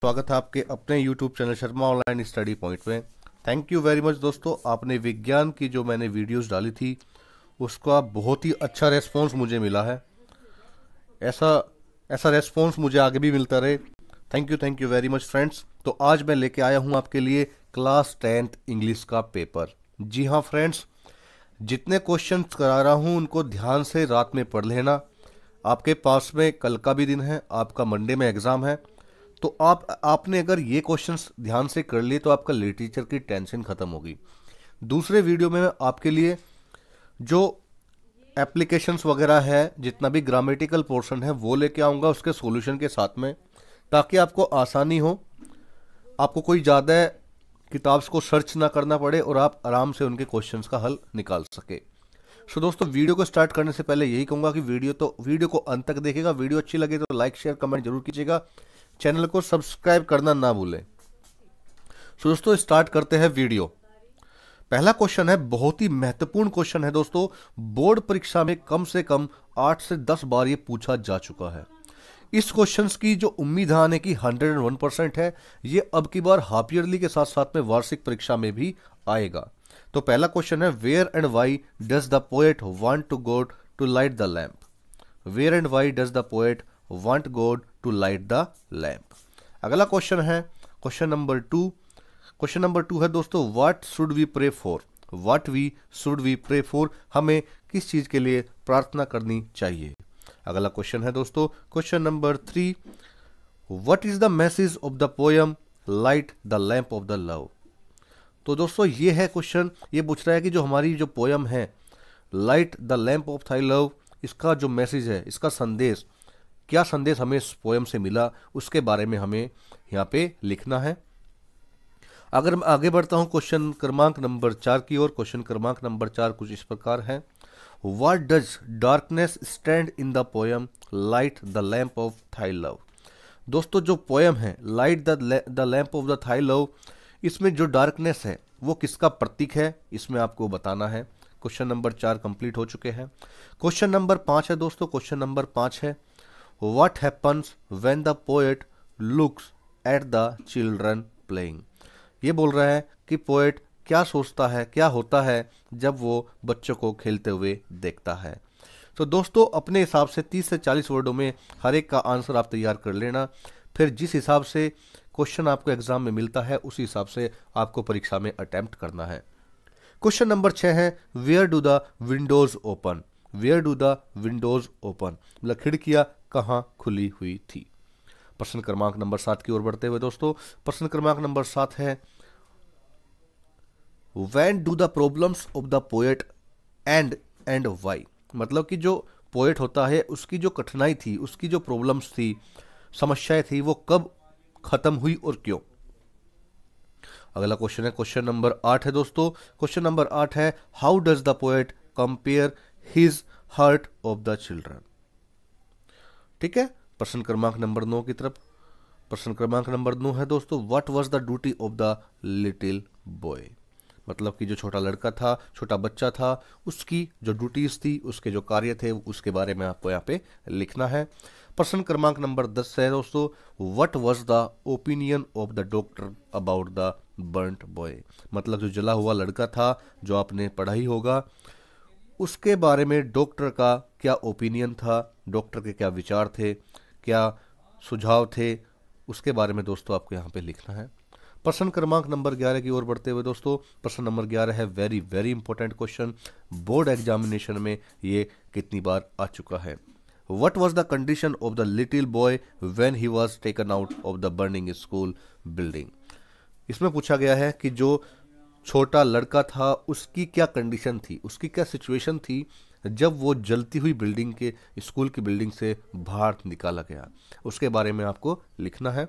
स्वागत है आपके अपने YouTube channel Sharma online study point में थैंक यू वेरी मच दोस्तों आपने विज्ञान की जो मैंने वीडियोस डाली थी उसका बहुत ही अच्छा रेस्पॉन्स मुझे मिला है ऐसा ऐसा रेस्पॉन्स मुझे आगे भी मिलता रहे thank you thank you very much friends तो आज मैं लेके आया हूँ आपके लिए क्लास टेंथ इंग्लिश का पेपर जी हाँ फ्रेंड्स जितने क्वेश्चन करा रहा हूँ उनको ध्यान से रात में पढ़ लेना आपके पास में कल का भी दिन है आपका मंडे में एग्ज़ाम है तो आप आपने अगर ये क्वेश्चंस ध्यान से कर लिए तो आपका लिटरेचर की टेंशन ख़त्म होगी दूसरे वीडियो में मैं आपके लिए जो एप्लीकेशंस वगैरह है जितना भी ग्रामेटिकल पोर्शन है वो लेके आऊँगा उसके सोल्यूशन के साथ में ताकि आपको आसानी हो आपको कोई ज़्यादा किताब्स को सर्च ना करना पड़े और आप आराम से उनके क्वेश्चन का हल निकाल सके सो दोस्तों वीडियो को स्टार्ट करने से पहले यही कहूँगा कि वीडियो तो वीडियो को अंत तक देखेगा वीडियो अच्छी लगे तो लाइक शेयर कमेंट जरूर कीजिएगा चैनल को सब्सक्राइब करना ना भूलें सो दोस्तों स्टार्ट करते हैं वीडियो पहला क्वेश्चन है बहुत ही महत्वपूर्ण क्वेश्चन है दोस्तों बोर्ड परीक्षा में कम से कम आठ से दस बार ये पूछा जा चुका है इस क्वेश्चन की जो उम्मीद आने की 101 परसेंट है ये अब की बार हाफ ईयरली के साथ साथ में वार्षिक परीक्षा में भी आएगा तो पहला क्वेश्चन है where and why does the poet want to go to light the lamp where and why does the poet want go to light the lamp अगला क्वेश्चन है question number two question number two है दोस्तों what should we pray for what we should we pray for हमें किस चीज़ के लिए प्रार्थना करनी चाहिए अगला क्वेश्चन है दोस्तों question number three what is the message of the poem light the lamp of the love तो दोस्तों ये है क्वेश्चन ये पूछ रहा है कि जो हमारी जो पोयम है light the lamp of thy love इसका जो मैसेज है इसका संदेश क्या संदेश हमें इस पोएम से मिला उसके बारे में हमें यहाँ पे लिखना है अगर मैं आगे बढ़ता हूँ क्वेश्चन क्रमांक नंबर चार की ओर क्वेश्चन क्रमांक नंबर चार कुछ इस प्रकार है what does darkness stand in the poem light the lamp of thy love दोस्तों जो पोएम है light the the lamp of the thy love इसमें जो डार्कनेस है वो किसका प्रतीक है इसमें आपको बताना है क्वेश्चन नंबर चार कंप्लीट हो चुके हैं क्वेश्चन नंबर पाँच है दोस्तों क्वेश्चन नंबर पाँच है what happens when the poet looks at the children playing ये बोल रहा है कि पोएट क्या सोचता है क्या होता है जब वो बच्चों को खेलते हुए देखता है तो दोस्तों अपने हिसाब से 30 से 40 वर्डों में हर एक का आंसर आप तैयार कर लेना फिर जिस हिसाब से क्वेश्चन आपको एग्जाम में मिलता है उसी हिसाब से आपको परीक्षा में अटैम्प्ट करना है क्वेश्चन नंबर छः है where do the windows open where do the windows open मतलब खिड़कियाँ कहाँ खुली हुई थी प्रश्न क्रमांक नंबर सात की ओर बढ़ते हुए दोस्तों प्रश्न क्रमांक नंबर सात है when do the problems of the poet end and why मतलब कि जो पोएट होता है उसकी जो कठिनाई थी उसकी जो प्रॉब्लम्स थी समस्याएं थी वो कब खत्म हुई और क्यों अगला क्वेश्चन है क्वेश्चन नंबर आठ है दोस्तों क्वेश्चन नंबर आठ है how does the poet compare his heart of the children ठीक है प्रश्न क्रमांक नंबर नौ की तरफ प्रश्न क्रमांक नंबर नौ है दोस्तों what was the duty of the little boy मतलब कि जो छोटा लड़का था छोटा बच्चा था उसकी जो ड्यूटीज थी उसके जो कार्य थे उसके बारे में आपको यहाँ पे लिखना है प्रश्न क्रमांक नंबर दस है दोस्तों what was the opinion of the doctor about the burnt boy मतलब जो जला हुआ लड़का था जो आपने पढ़ा ही होगा उसके बारे में डॉक्टर का क्या ओपिनियन था डॉक्टर के क्या विचार थे क्या सुझाव थे उसके बारे में दोस्तों आपको यहाँ पे लिखना है प्रश्न क्रमांक नंबर ग्यारह की ओर बढ़ते हुए दोस्तों प्रश्न नंबर ग्यारह है very very important question board examination में ये कितनी बार आ चुका है what was the condition of the little boy when he was taken out of the burning school building इसमें पूछा गया है कि जो छोटा लड़का था उसकी क्या कंडीशन थी उसकी क्या सिचुएशन थी जब वो जलती हुई बिल्डिंग के स्कूल की बिल्डिंग से बाहर निकाला गया उसके बारे में आपको लिखना है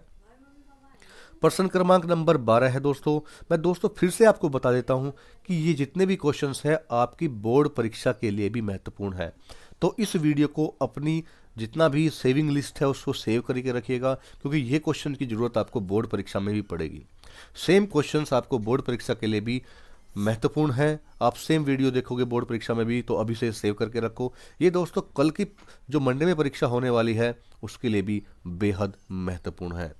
प्रश्न क्रमांक नंबर बारह है दोस्तों मैं दोस्तों फिर से आपको बता देता हूं कि ये जितने भी क्वेश्चन है आपकी बोर्ड परीक्षा के लिए भी महत्वपूर्ण है तो इस वीडियो को अपनी जितना भी सेविंग लिस्ट है उसको सेव करके रखिएगा क्योंकि ये क्वेश्चन की ज़रूरत आपको बोर्ड परीक्षा में भी पड़ेगी सेम क्वेश्चन आपको बोर्ड परीक्षा के लिए भी महत्वपूर्ण है आप सेम वीडियो देखोगे बोर्ड परीक्षा में भी तो अभी से सेव करके रखो ये दोस्तों कल की जो मंडे में परीक्षा होने वाली है उसके लिए भी बेहद महत्वपूर्ण है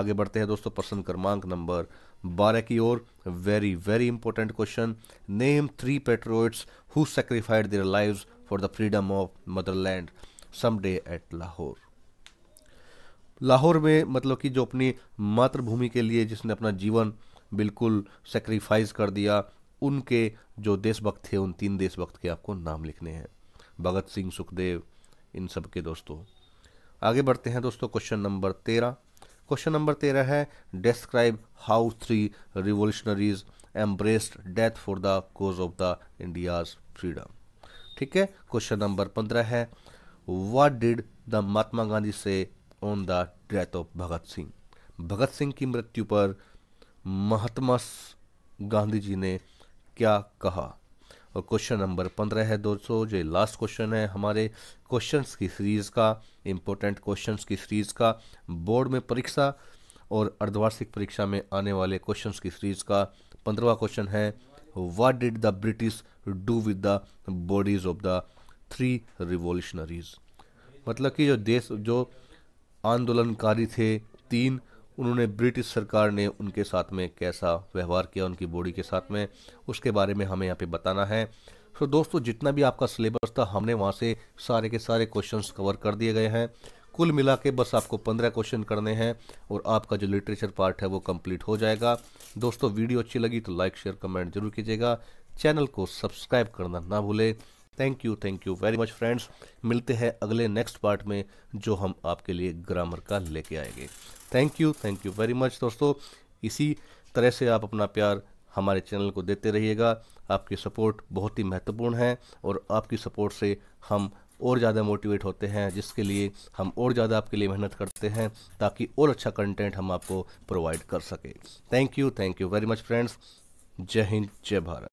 आगे बढ़ते हैं दोस्तों प्रश्न क्रमांक नंबर बारह की ओर very very important question name three patriots who sacrificed their life for the freedom of motherland someday at Lahore Lahore में मतलब कि जो अपनी मातृभूमि के लिए जिसने अपना जीवन बिल्कुल सेक्रीफाइस कर दिया उनके जो देशभक्त थे उन तीन देशभक्त के आपको नाम लिखने हैं भगत सिंह सुखदेव इन सब के दोस्तों आगे बढ़ते हैं दोस्तों क्वेश्चन नंबर तेरह क्वेश्चन नंबर तेरह है describe how three revolutionaries embraced death for the cause of the India's freedom ठीक है क्वेश्चन नंबर पंद्रह है what did the Mahatma Gandhi say on the death of Bhagat Singh Bhagat Singh की मृत्यु पर महात्मा गांधी जी ने क्या कहा और क्वेश्चन नंबर पंद्रह है दोस्तों जो लास्ट क्वेश्चन है हमारे क्वेश्चंस की सीरीज़ का इम्पोर्टेंट क्वेश्चंस की सीरीज़ का बोर्ड में परीक्षा और अर्धवार्षिक परीक्षा में आने वाले क्वेश्चंस की सीरीज़ का पंद्रवा क्वेश्चन है what did the British do with the bodies of the three revolutionaries मतलब कि जो देश जो आंदोलनकारी थे तीन उन्होंने ब्रिटिश सरकार ने उनके साथ में कैसा व्यवहार किया उनकी बॉडी के साथ में उसके बारे में हमें यहाँ पे बताना है सो तो दोस्तों जितना भी आपका सिलेबस था हमने वहाँ से सारे के सारे क्वेश्चंस कवर कर दिए गए हैं कुल मिला के बस आपको पंद्रह क्वेश्चन करने हैं और आपका जो लिटरेचर पार्ट है वो कंप्लीट हो जाएगा दोस्तों वीडियो अच्छी लगी तो लाइक शेयर कमेंट जरूर कीजिएगा चैनल को सब्सक्राइब करना ना भूलें thank you thank you very much friends मिलते हैं अगले नेक्स्ट पार्ट में जो हम आपके लिए ग्रामर का लेके आएंगे thank you thank you very much दोस्तों इसी तरह से आप अपना प्यार हमारे चैनल को देते रहिएगा आपकी सपोर्ट बहुत ही महत्वपूर्ण है और आपकी सपोर्ट से हम और ज़्यादा मोटिवेट होते हैं जिसके लिए हम और ज़्यादा आपके लिए मेहनत करते हैं ताकि और अच्छा कंटेंट हम आपको प्रोवाइड कर सकें thank you thank you very much friends जय हिंद जय भारत